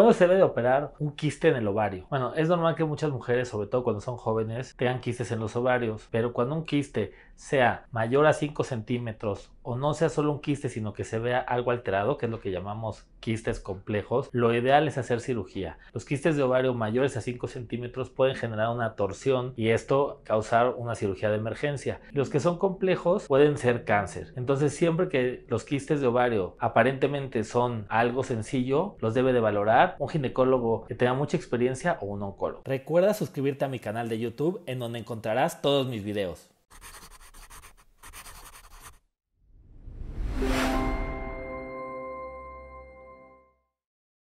¿Cuándo se debe operar un quiste en el ovario? Bueno, es normal que muchas mujeres, sobre todo cuando son jóvenes, tengan quistes en los ovarios, pero cuando un quiste sea mayor a 5 centímetros o no sea solo un quiste, sino que se vea algo alterado, que es lo que llamamos quistes complejos, lo ideal es hacer cirugía. Los quistes de ovario mayores a 5 centímetros pueden generar una torsión y esto causar una cirugía de emergencia. Los que son complejos pueden ser cáncer. Entonces siempre que los quistes de ovario aparentemente son algo sencillo, los debe de valorar un ginecólogo que tenga mucha experiencia o un oncólogo. Recuerda suscribirte a mi canal de YouTube en donde encontrarás todos mis videos.